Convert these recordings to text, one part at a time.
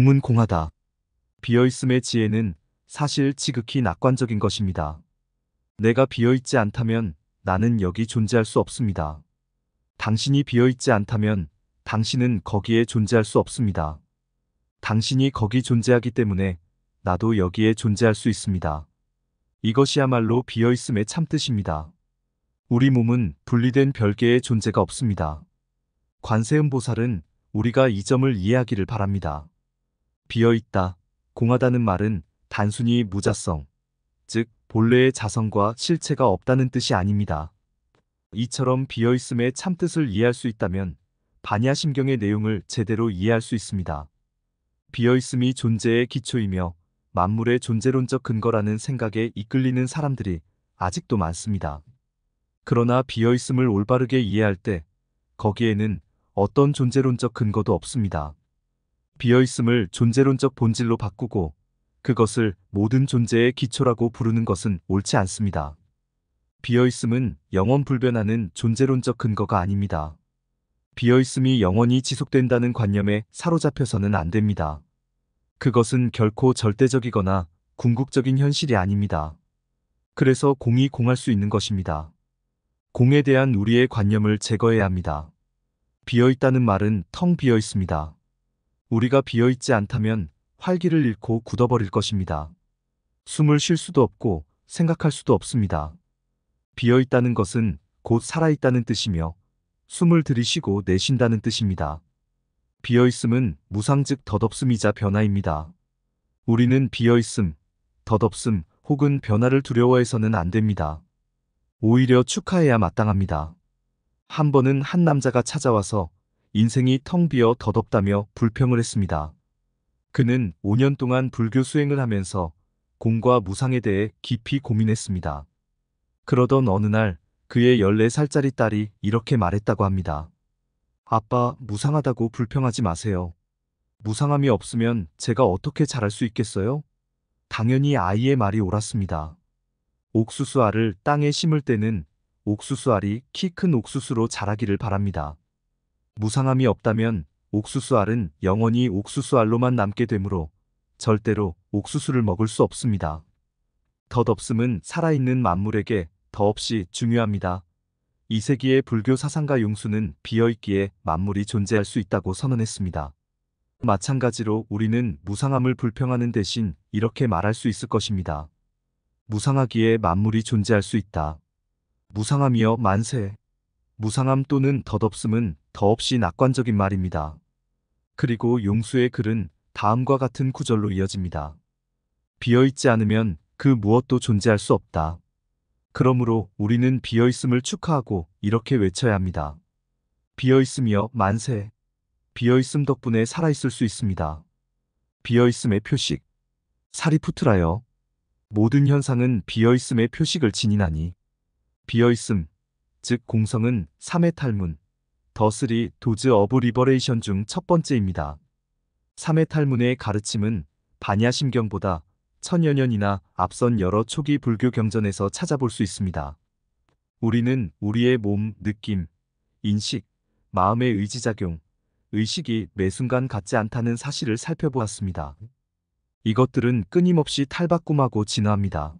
공은 공하다. 비어있음의 지혜는 사실 지극히 낙관적인 것입니다. 내가 비어있지 않다면 나는 여기 존재할 수 없습니다. 당신이 비어있지 않다면 당신은 거기에 존재할 수 없습니다. 당신이 거기 존재하기 때문에 나도 여기에 존재할 수 있습니다. 이것이야말로 비어있음의 참뜻입니다. 우리 몸은 분리된 별개의 존재가 없습니다. 관세음보살은 우리가 이 점을 이해하기를 바랍니다. 비어있다, 공하다는 말은 단순히 무자성, 즉 본래의 자성과 실체가 없다는 뜻이 아닙니다. 이처럼 비어있음의 참뜻을 이해할 수 있다면 반야심경의 내용을 제대로 이해할 수 있습니다. 비어있음이 존재의 기초이며 만물의 존재론적 근거라는 생각에 이끌리는 사람들이 아직도 많습니다. 그러나 비어있음을 올바르게 이해할 때 거기에는 어떤 존재론적 근거도 없습니다. 비어있음을 존재론적 본질로 바꾸고 그것을 모든 존재의 기초라고 부르는 것은 옳지 않습니다. 비어있음은 영원 불변하는 존재론적 근거가 아닙니다. 비어있음이 영원히 지속된다는 관념에 사로잡혀서는 안 됩니다. 그것은 결코 절대적이거나 궁극적인 현실이 아닙니다. 그래서 공이 공할 수 있는 것입니다. 공에 대한 우리의 관념을 제거해야 합니다. 비어있다는 말은 텅 비어있습니다. 우리가 비어있지 않다면 활기를 잃고 굳어버릴 것입니다. 숨을 쉴 수도 없고 생각할 수도 없습니다. 비어있다는 것은 곧 살아있다는 뜻이며 숨을 들이쉬고 내쉰다는 뜻입니다. 비어있음은 무상즉 덧없음이자 변화입니다. 우리는 비어있음, 덧없음 혹은 변화를 두려워해서는 안 됩니다. 오히려 축하해야 마땅합니다. 한 번은 한 남자가 찾아와서 인생이 텅 비어 덧없다며 불평을 했습니다. 그는 5년 동안 불교 수행을 하면서 공과 무상에 대해 깊이 고민했습니다. 그러던 어느 날 그의 14살짜리 딸이 이렇게 말했다고 합니다. 아빠, 무상하다고 불평하지 마세요. 무상함이 없으면 제가 어떻게 자랄 수 있겠어요? 당연히 아이의 말이 옳았습니다. 옥수수알을 땅에 심을 때는 옥수수알이 키 큰 옥수수로 자라기를 바랍니다. 무상함이 없다면 옥수수알은 영원히 옥수수알로만 남게 되므로 절대로 옥수수를 먹을 수 없습니다. 덧없음은 살아있는 만물에게 더없이 중요합니다. 이세기의 불교 사상가 용수는 비어있기에 만물이 존재할 수 있다고 선언했습니다. 마찬가지로 우리는 무상함을 불평하는 대신 이렇게 말할 수 있을 것입니다. 무상하기에 만물이 존재할 수 있다. 무상함이여 만세. 무상함 또는 덧없음은 더없이 낙관적인 말입니다. 그리고 용수의 글은 다음과 같은 구절로 이어집니다. 비어있지 않으면 그 무엇도 존재할 수 없다. 그러므로 우리는 비어있음을 축하하고 이렇게 외쳐야 합니다. 비어있음이여 만세. 비어있음 덕분에 살아있을 수 있습니다. 비어있음의 표식. 사리푸트라여. 모든 현상은 비어있음의 표식을 지니나니. 비어있음, 즉 공성은 3의 탈문, 더스리 도즈 어브 리버레이션 중 첫 번째입니다. 3의 탈문의 가르침은 반야심경보다 천여 년이나 앞선 여러 초기 불교 경전에서 찾아볼 수 있습니다. 우리는 우리의 몸, 느낌, 인식, 마음의 의지작용, 의식이 매 순간 같지 않다는 사실을 살펴보았습니다. 이것들은 끊임없이 탈바꿈하고 진화합니다.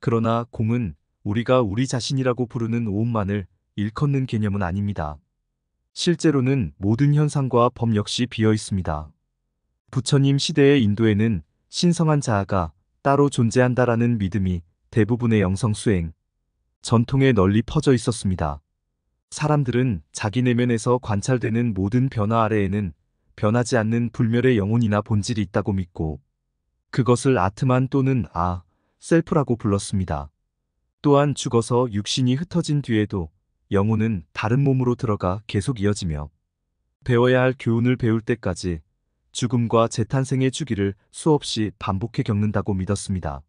그러나 공은 우리가 우리 자신이라고 부르는 오음만을 일컫는 개념은 아닙니다. 실제로는 모든 현상과 법 역시 비어 있습니다. 부처님 시대의 인도에는 신성한 자아가 따로 존재한다라는 믿음이 대부분의 영성 수행, 전통에 널리 퍼져 있었습니다. 사람들은 자기 내면에서 관찰되는 모든 변화 아래에는 변하지 않는 불멸의 영혼이나 본질이 있다고 믿고 그것을 아트만 또는 아, 셀프라고 불렀습니다. 또한 죽어서 육신이 흩어진 뒤에도 영혼은 다른 몸으로 들어가 계속 이어지며 배워야 할 교훈을 배울 때까지 죽음과 재탄생의 주기를 수없이 반복해 겪는다고 믿었습니다.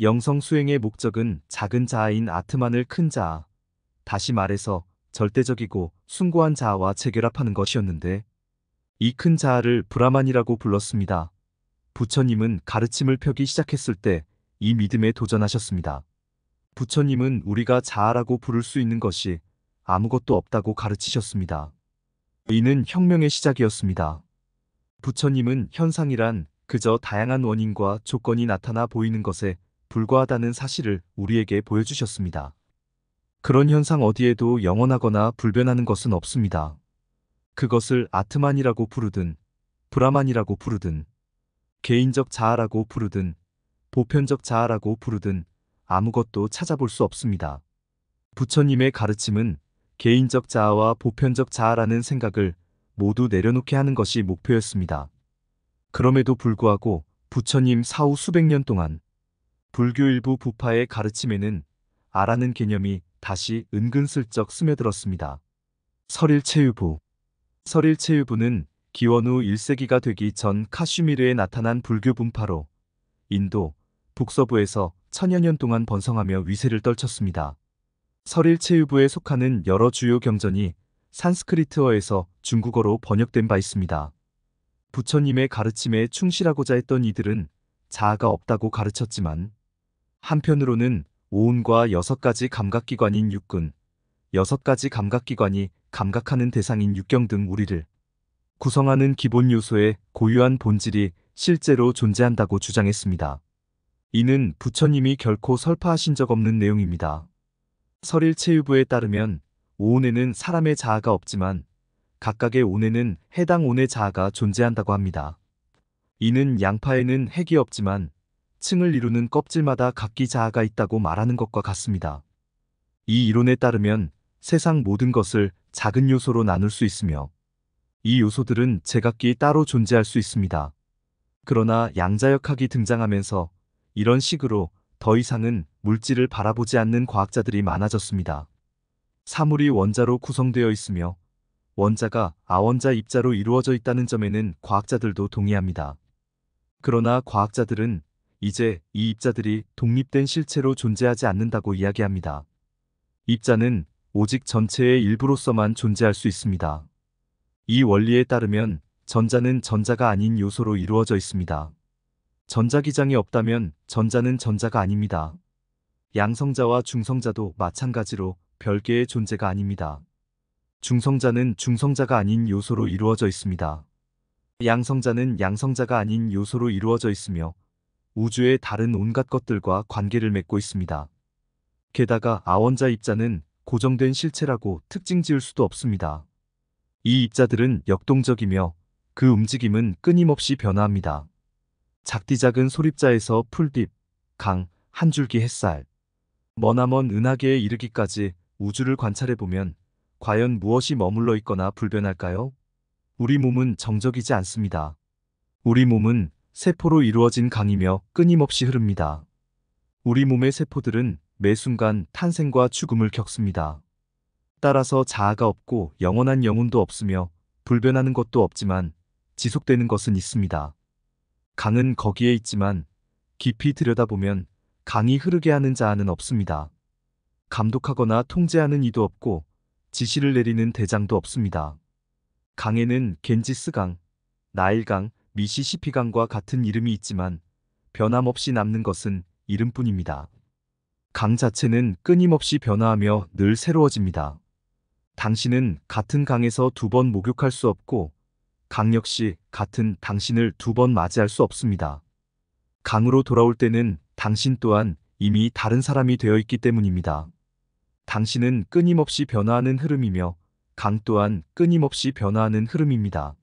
영성 수행의 목적은 작은 자아인 아트만을 큰 자아, 다시 말해서 절대적이고 숭고한 자아와 재결합하는 것이었는데 이 큰 자아를 브라만이라고 불렀습니다. 부처님은 가르침을 펴기 시작했을 때 이 믿음에 도전하셨습니다. 부처님은 우리가 자아라고 부를 수 있는 것이 아무것도 없다고 가르치셨습니다. 이는 혁명의 시작이었습니다. 부처님은 현상이란 그저 다양한 원인과 조건이 나타나 보이는 것에 불과하다는 사실을 우리에게 보여주셨습니다. 그런 현상 어디에도 영원하거나 불변하는 것은 없습니다. 그것을 아트만이라고 부르든 브라만이라고 부르든 개인적 자아라고 부르든 보편적 자아라고 부르든 아무것도 찾아볼 수 없습니다. 부처님의 가르침은 개인적 자아와 보편적 자아라는 생각을 모두 내려놓게 하는 것이 목표였습니다. 그럼에도 불구하고 부처님 사후 수백 년 동안 불교 일부 부파의 가르침에는 아라는 개념이 다시 은근슬쩍 스며들었습니다. 설일체유부 설일체유부는 기원후 1세기가 되기 전 카슈미르에 나타난 불교 분파로 인도 북서부에서 천여 년 동안 번성하며 위세를 떨쳤습니다. 서일체유부에 속하는 여러 주요 경전이 산스크리트어에서 중국어로 번역된 바 있습니다. 부처님의 가르침에 충실하고자 했던 이들은 자아가 없다고 가르쳤지만 한편으로는 오온과 여섯 가지 감각기관인 육군, 여섯 가지 감각기관이 감각하는 대상인 육경 등 우리를 구성하는 기본 요소의 고유한 본질이 실제로 존재한다고 주장했습니다. 이는 부처님이 결코 설파하신 적 없는 내용입니다. 설일체유부에 따르면 오온에는 사람의 자아가 없지만 각각의 온에는 해당 온의 자아가 존재한다고 합니다. 이는 양파에는 핵이 없지만 층을 이루는 껍질마다 각기 자아가 있다고 말하는 것과 같습니다. 이 이론에 따르면 세상 모든 것을 작은 요소로 나눌 수 있으며 이 요소들은 제각기 따로 존재할 수 있습니다. 그러나 양자역학이 등장하면서 이런 식으로 더 이상은 물질을 바라보지 않는 과학자들이 많아졌습니다. 사물이 원자로 구성되어 있으며 원자가 아원자 입자로 이루어져 있다는 점에는 과학자들도 동의합니다. 그러나 과학자들은 이제 이 입자들이 독립된 실체로 존재하지 않는다고 이야기합니다. 입자는 오직 전체의 일부로서만 존재할 수 있습니다. 이 원리에 따르면 전자는 전자가 아닌 요소로 이루어져 있습니다. 전자기장이 없다면 전자는 전자가 아닙니다. 양성자와 중성자도 마찬가지로 별개의 존재가 아닙니다. 중성자는 중성자가 아닌 요소로 이루어져 있습니다. 양성자는 양성자가 아닌 요소로 이루어져 있으며 우주의 다른 온갖 것들과 관계를 맺고 있습니다. 게다가 아원자 입자는 고정된 실체라고 특징 지을 수도 없습니다. 이 입자들은 역동적이며 그 움직임은 끊임없이 변화합니다. 작디작은 소립자에서 풀빛 강, 한 줄기 햇살, 머나먼 은하계에 이르기까지 우주를 관찰해보면 과연 무엇이 머물러 있거나 불변할까요? 우리 몸은 정적이지 않습니다. 우리 몸은 세포로 이루어진 강이며 끊임없이 흐릅니다. 우리 몸의 세포들은 매 순간 탄생과 죽음을 겪습니다. 따라서 자아가 없고 영원한 영혼도 없으며 불변하는 것도 없지만 지속되는 것은 있습니다. 강은 거기에 있지만 깊이 들여다보면 강이 흐르게 하는 자는 아 없습니다. 감독하거나 통제하는 이도 없고 지시를 내리는 대장도 없습니다. 강에는 겐지스강, 나일강, 미시시피강과 같은 이름이 있지만 변함없이 남는 것은 이름뿐입니다. 강 자체는 끊임없이 변화하며 늘 새로워집니다. 당신은 같은 강에서 두 번 목욕할 수 없고 강 역시 같은 당신을 두 번 맞이할 수 없습니다. 강으로 돌아올 때는 당신 또한 이미 다른 사람이 되어 있기 때문입니다. 당신은 끊임없이 변화하는 흐름이며 강 또한 끊임없이 변화하는 흐름입니다.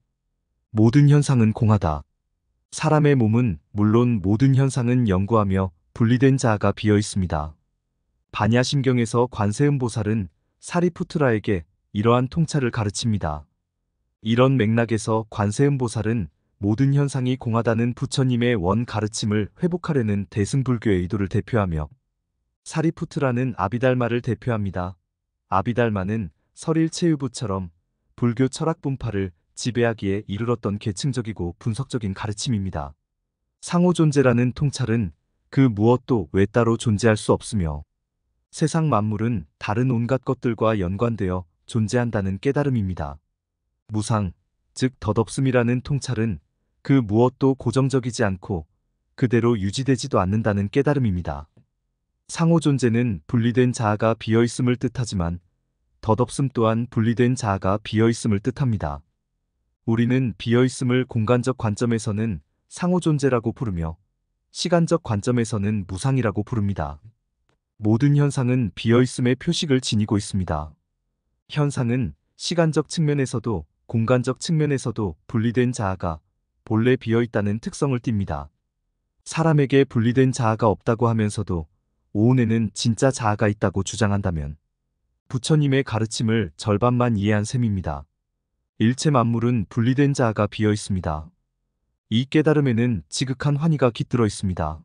모든 현상은 공하다. 사람의 몸은 물론 모든 현상은 연구하며 분리된 자아가 비어 있습니다. 반야심경에서 관세음보살은 사리푸트라에게 이러한 통찰을 가르칩니다. 이런 맥락에서 관세음보살은 모든 현상이 공하다는 부처님의 원 가르침을 회복하려는 대승불교의 의도를 대표하며 사리푸트라는 아비달마를 대표합니다. 아비달마는 설일체유부처럼 불교 철학 분파를 지배하기에 이르렀던 계층적이고 분석적인 가르침입니다. 상호존재라는 통찰은 그 무엇도 외따로 존재할 수 없으며 세상 만물은 다른 온갖 것들과 연관되어 존재한다는 깨달음입니다. 무상, 즉 덧없음이라는 통찰은 그 무엇도 고정적이지 않고 그대로 유지되지도 않는다는 깨달음입니다. 상호 존재는 분리된 자아가 비어있음을 뜻하지만 덧없음 또한 분리된 자아가 비어있음을 뜻합니다. 우리는 비어있음을 공간적 관점에서는 상호 존재라고 부르며 시간적 관점에서는 무상이라고 부릅니다. 모든 현상은 비어있음의 표식을 지니고 있습니다. 현상은 시간적 측면에서도 공간적 측면에서도 분리된 자아가 본래 비어있다는 특성을 띱니다. 사람에게 분리된 자아가 없다고 하면서도 오은에는 진짜 자아가 있다고 주장한다면 부처님의 가르침을 절반만 이해한 셈입니다. 일체 만물은 분리된 자아가 비어 있습니다. 이 깨달음에는 지극한 환희가 깃들어 있습니다.